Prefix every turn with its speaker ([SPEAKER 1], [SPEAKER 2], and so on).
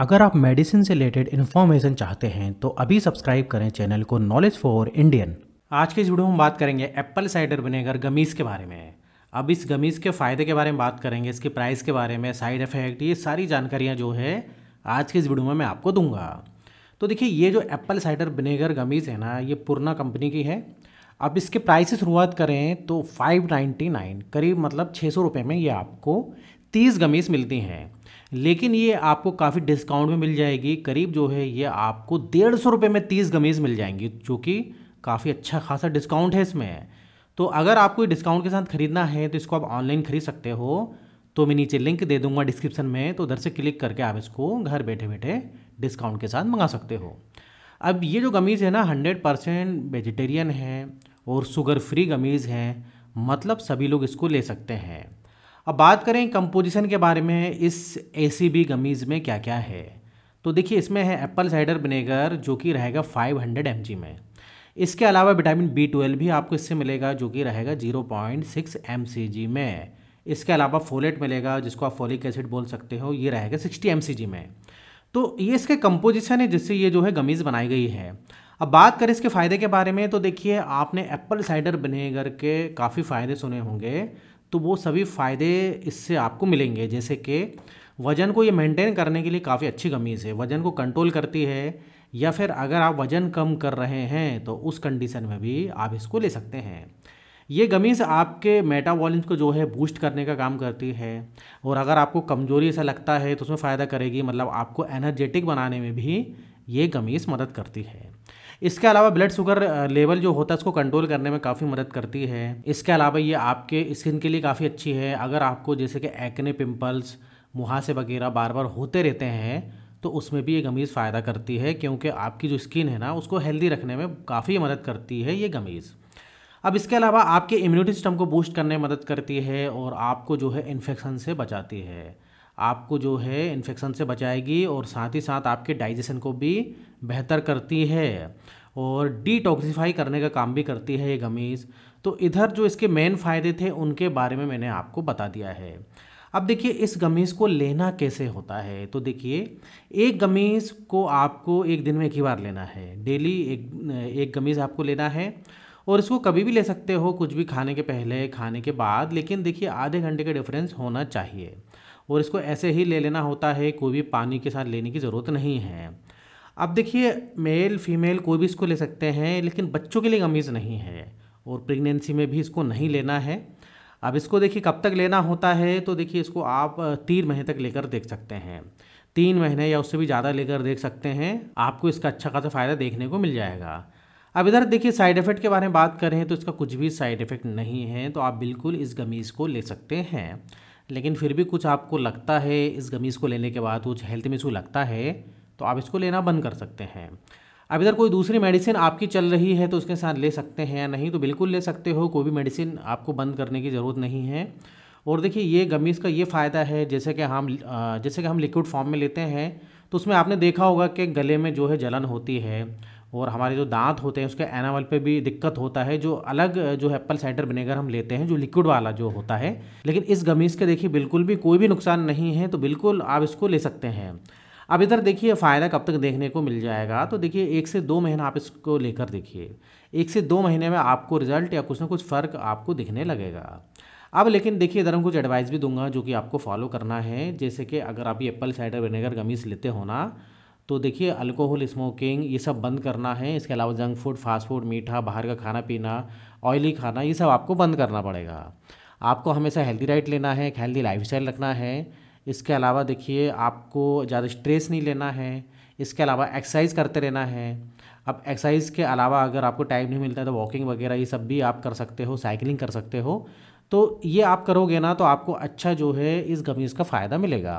[SPEAKER 1] अगर आप मेडिसिन से रिलेटेड इन्फॉर्मेशन चाहते हैं तो अभी सब्सक्राइब करें चैनल को नॉलेज फॉर इंडियन आज के इस वीडियो में बात करेंगे एप्पल साइडर विनेगर गमीज़ के बारे में अब इस गमीज़ के फ़ायदे के बारे में बात करेंगे इसके प्राइस के बारे में साइड इफ़ेक्ट ये सारी जानकारियाँ जो है आज के इस वीडियो में मैं आपको दूंगा तो देखिए ये जो एप्पल साइडर विनेगर गमीज़ है ना ये पुरना कंपनी की है अब इसके प्राइस से शुरुआत करें तो 599 करीब मतलब छः सौ रुपये में ये आपको तीस गमीज मिलती हैं लेकिन ये आपको काफ़ी डिस्काउंट में मिल जाएगी करीब जो है ये आपको डेढ़ सौ रुपये में तीस गमीज़ मिल जाएंगी जो कि काफ़ी अच्छा खासा डिस्काउंट है इसमें तो अगर आपको डिस्काउंट के साथ ख़रीदना है तो इसको आप ऑनलाइन ख़रीद सकते हो तो मैं नीचे लिंक दे दूंगा डिस्क्रिप्शन में तो उधर से क्लिक करके आप इसको घर बैठे बैठे डिस्काउंट के साथ मंगा सकते हो अब ये जो गमीज़ है ना हंड्रेड परसेंट वेजिटेरियन है और शुगर फ्री गमीज़ हैं मतलब सभी लोग इसको ले सकते हैं अब बात करें कंपोजिशन के बारे में इस ए सी बी गमीज़ में क्या क्या है तो देखिए इसमें है एप्पल साइडर विनेगर जो कि रहेगा 500 हंड्रेड में इसके अलावा विटामिन बी ट्वेल्व भी आपको इससे मिलेगा जो कि रहेगा 0.6 जी में इसके अलावा फोलेट मिलेगा जिसको आप फोलिक एसिड बोल सकते हो ये रहेगा 60 जी में तो ये इसके कंपोजिशन है जिससे ये जो है गमीज़ बनाई गई है अब बात करें इसके फ़ायदे के बारे में तो देखिए आपने एप्पल साइडर विनेगर के काफ़ी फ़ायदे सुने होंगे तो वो सभी फ़ायदे इससे आपको मिलेंगे जैसे कि वज़न को ये मेंटेन करने के लिए काफ़ी अच्छी कमीज़ है वज़न को कंट्रोल करती है या फिर अगर आप वज़न कम कर रहे हैं तो उस कंडीशन में भी आप इसको ले सकते हैं ये गमीज़ आपके मेटाबॉलिज्म को जो है बूस्ट करने का काम करती है और अगर आपको कमज़ोरी ऐसा लगता है तो उसमें फ़ायदा करेगी मतलब आपको एनर्जेटिक बनाने में भी ये गमीज़ मदद करती है इसके अलावा ब्लड शुगर लेवल जो होता है उसको कंट्रोल करने में काफ़ी मदद करती है इसके अलावा ये आपके स्किन के लिए काफ़ी अच्छी है अगर आपको जैसे कि एक्ने पिम्पल्स मुहासे वगैरह बार बार होते रहते हैं तो उसमें भी ये गमीज़ फ़ायदा करती है क्योंकि आपकी जो स्किन है ना उसको हेल्दी रखने में काफ़ी मदद करती है ये गमीज़ अब इसके अलावा आपके इम्यूनिटी सिस्टम को बूस्ट करने में मदद करती है और आपको जो है इन्फेक्शन से बचाती है आपको जो है इन्फेक्शन से बचाएगी और साथ ही साथ आपके डाइजेशन को भी बेहतर करती है और डिटॉक्सीफाई करने का काम भी करती है ये गमीज़ तो इधर जो इसके मेन फ़ायदे थे उनके बारे में मैंने आपको बता दिया है अब देखिए इस गमीज़ को लेना कैसे होता है तो देखिए एक गमीज़ को आपको एक दिन में एक ही बार लेना है डेली एक एक गमीज़ आपको लेना है और इसको कभी भी ले सकते हो कुछ भी खाने के पहले खाने के बाद लेकिन देखिए आधे घंटे का डिफरेंस होना चाहिए और इसको ऐसे ही ले लेना होता है कोई भी पानी के साथ लेने की ज़रूरत नहीं है अब देखिए मेल फीमेल कोई भी इसको ले सकते हैं लेकिन बच्चों के लिए गमीज़ नहीं है और प्रेगनेंसी में भी इसको नहीं लेना है अब इसको देखिए कब तक लेना होता है तो देखिए इसको आप तीन महीने तक लेकर देख सकते हैं तीन महीने या उससे भी ज़्यादा लेकर देख सकते हैं आपको इसका अच्छा खासा फ़ायदा देखने को मिल जाएगा अब इधर देखिए साइड इफ़ेक्ट के बारे में बात करें तो इसका कुछ भी साइड इफ़ेक्ट नहीं है तो आप बिल्कुल इस गमीज़ को ले सकते हैं लेकिन फिर भी कुछ आपको लगता है इस गमीज़ को लेने के बाद कुछ हेल्थ में इशू लगता है तो आप इसको लेना बंद कर सकते हैं अब इधर कोई दूसरी मेडिसिन आपकी चल रही है तो उसके साथ ले सकते हैं या नहीं तो बिल्कुल ले सकते हो कोई भी मेडिसिन आपको बंद करने की ज़रूरत नहीं है और देखिए ये गमीज़ का ये फ़ायदा है जैसे कि हम जैसे कि हम लिक्विड फॉर्म में लेते हैं तो उसमें आपने देखा होगा कि गले में जो है जलन होती है और हमारे जो दांत होते हैं उसके एनावल पे भी दिक्कत होता है जो अलग जो एप्पल साइडर विनेगर हम लेते हैं जो लिक्विड वाला जो होता है लेकिन इस गमीज़ के देखिए बिल्कुल भी कोई भी नुकसान नहीं है तो बिल्कुल आप इसको ले सकते हैं अब इधर देखिए फ़ायदा कब तक देखने को मिल जाएगा तो देखिए एक से दो महीना आप इसको लेकर देखिए एक से दो महीने में आपको रिजल्ट या कुछ ना कुछ फ़र्क आपको दिखने लगेगा अब लेकिन देखिए इधर हम कुछ एडवाइस भी दूंगा जो कि आपको फॉलो करना है जैसे कि अगर आप ये एप्पल साइडर विनेगर गमीज़ लेते हो ना तो देखिए अल्कोहल स्मोकिंग ये सब बंद करना है इसके अलावा जंक फूड फास्ट फूड मीठा बाहर का खाना पीना ऑयली खाना ये सब आपको बंद करना पड़ेगा आपको हमेशा हेल्दी डाइट लेना है एक हेल्दी लाइफ रखना है इसके अलावा देखिए आपको ज़्यादा स्ट्रेस नहीं लेना है इसके अलावा एक्सरसाइज करते रहना है अब एक्सरसाइज के अलावा अगर आपको टाइम नहीं मिलता है तो वॉकिंग वगैरह ये सब भी आप कर सकते हो साइकिलिंग कर सकते हो तो ये आप करोगे ना तो आपको अच्छा जो है इस गमीज़ का फ़ायदा मिलेगा